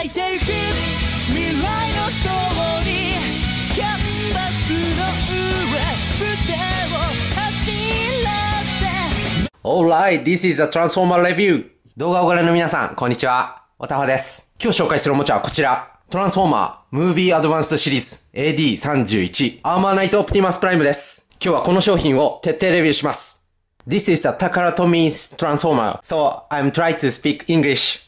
描いていく未来のストーリーキャンバスの上筆を走らせ Alright, this is a Transformer Review 動画をご覧の皆さん、こんにちは。おたはです。今日紹介するおもちゃはこちら。トランスフォーマー、ムービーアドバンスシリーズ AD31 アーマーナイトオプティマスプライムです。今日はこの商品を徹底レビューします。This is a Takara Tomi's Transformer, so I'm trying to speak English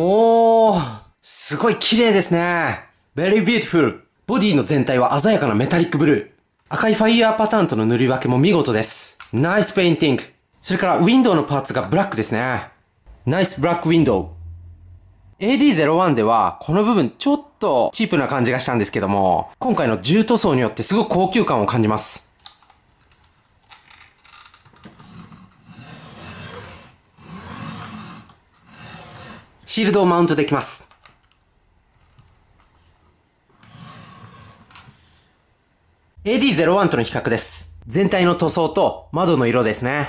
おー、すごい綺麗ですね。very beautiful。ボディの全体は鮮やかなメタリックブルー。赤いファイヤーパターンとの塗り分けも見事です。ナイスペインティング。それからウィンドウのパーツがブラックですね。ナイスブラックウィンドウ。AD01 では、この部分ちょっとチープな感じがしたんですけども、今回の重塗装によってすごく高級感を感じます。シールドをマウントできます。AD01 との比較です。全体の塗装と窓の色ですね。や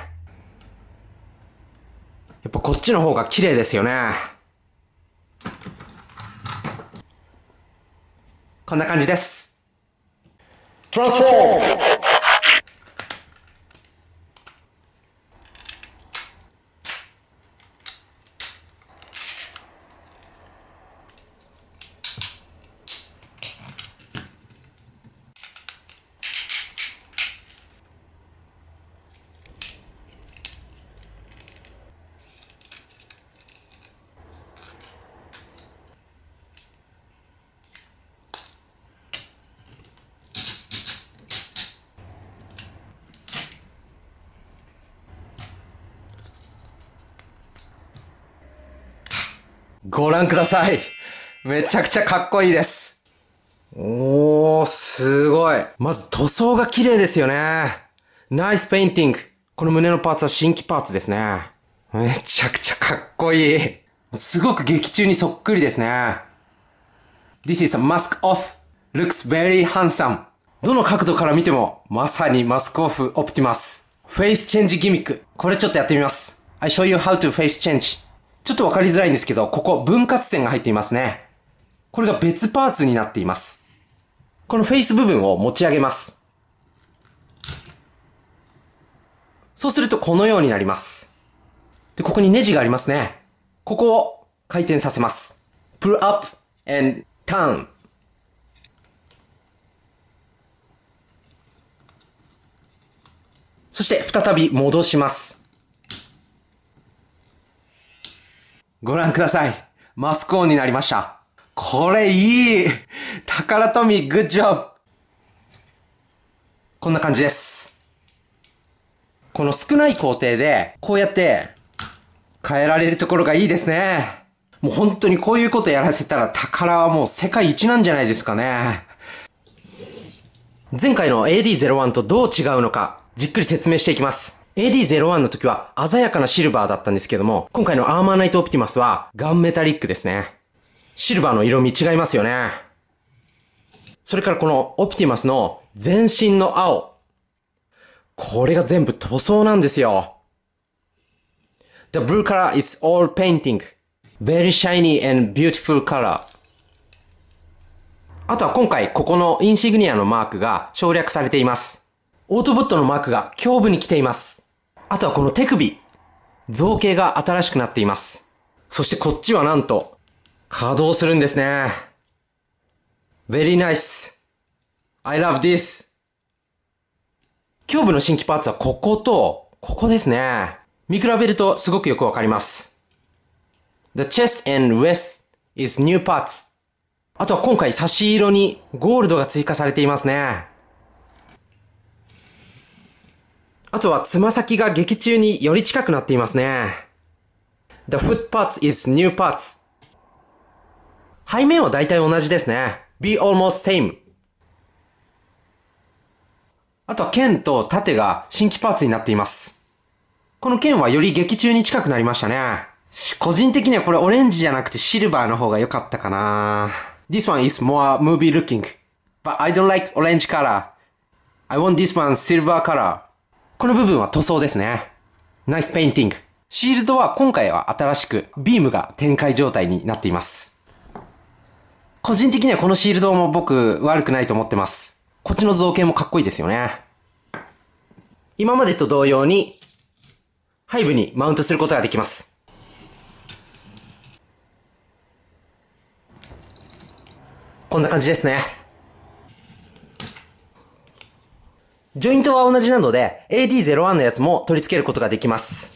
っぱこっちの方が綺麗ですよね。こんな感じです。Transform! ご覧ください。めちゃくちゃかっこいいです。おー、すごい。まず塗装が綺麗ですよね。ナイスペインティング。この胸のパーツは新規パーツですね。めちゃくちゃかっこいい。すごく劇中にそっくりですね。This is a mask off. Looks very handsome. どの角度から見ても、まさにマスクオフオプティマス。フェイスチェンジギミック。これちょっとやってみます。I show you how to face change. ちょっとわかりづらいんですけど、ここ分割線が入っていますね。これが別パーツになっています。このフェイス部分を持ち上げます。そうするとこのようになります。で、ここにネジがありますね。ここを回転させます。pull up and turn そして再び戻します。ご覧ください。マスコーンになりました。これいい宝富、ミグッジョブこんな感じです。この少ない工程で、こうやって変えられるところがいいですね。もう本当にこういうことやらせたら宝はもう世界一なんじゃないですかね。前回の AD01 とどう違うのか、じっくり説明していきます。AD01 の時は鮮やかなシルバーだったんですけども、今回のアーマーナイトオプティマスはガンメタリックですね。シルバーの色味違いますよね。それからこのオプティマスの全身の青。これが全部塗装なんですよ。The blue color is all painting. Very shiny and beautiful color. あとは今回ここのインシグニアのマークが省略されています。オートボットのマークが胸部に来ています。あとはこの手首。造形が新しくなっています。そしてこっちはなんと、稼働するんですね。Very nice. I love this. 胸部の新規パーツはここと、ここですね。見比べるとすごくよくわかります。The chest and waist is new parts. あとは今回差し色にゴールドが追加されていますね。あとはつま先が劇中により近くなっていますね。The f o o t p a r t s is new p a r t s 背面は大体同じですね。be almost same. あとは剣と盾が新規パーツになっています。この剣はより劇中に近くなりましたね。個人的にはこれオレンジじゃなくてシルバーの方が良かったかな。This one is more movie looking. But I don't like orange color. I want this one silver color. この部分は塗装ですね。ナイスペインティング。シールドは今回は新しく、ビームが展開状態になっています。個人的にはこのシールドも僕悪くないと思ってます。こっちの造形もかっこいいですよね。今までと同様に、背部にマウントすることができます。こんな感じですね。ジョイントは同じなので、AD01 のやつも取り付けることができます。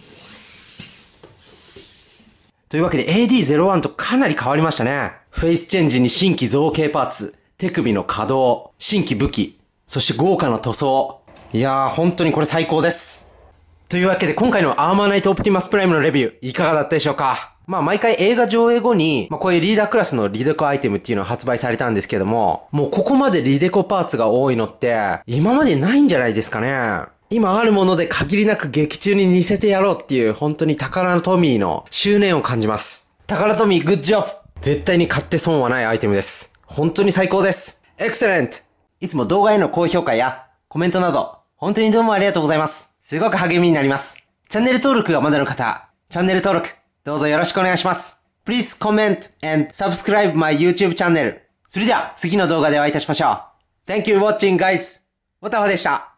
というわけで AD01 とかなり変わりましたね。フェイスチェンジに新規造形パーツ、手首の可動、新規武器、そして豪華な塗装。いやー、本当にこれ最高です。というわけで今回のアーマーナイトオプティマスプライムのレビュー、いかがだったでしょうかまあ毎回映画上映後に、まあこういうリーダークラスのリデコアイテムっていうのを発売されたんですけども、もうここまでリデコパーツが多いのって、今までないんじゃないですかね。今あるもので限りなく劇中に似せてやろうっていう、本当に宝トミーの執念を感じます。宝トミーグッジョブ絶対に買って損はないアイテムです。本当に最高です。エクセレントいつも動画への高評価やコメントなど、本当にどうもありがとうございます。すごく励みになります。チャンネル登録がまだの方、チャンネル登録どうぞよろしくお願いします。Please comment and subscribe my YouTube channel. それでは次の動画でお会いいたしましょう。Thank you watching guys. わたほでした。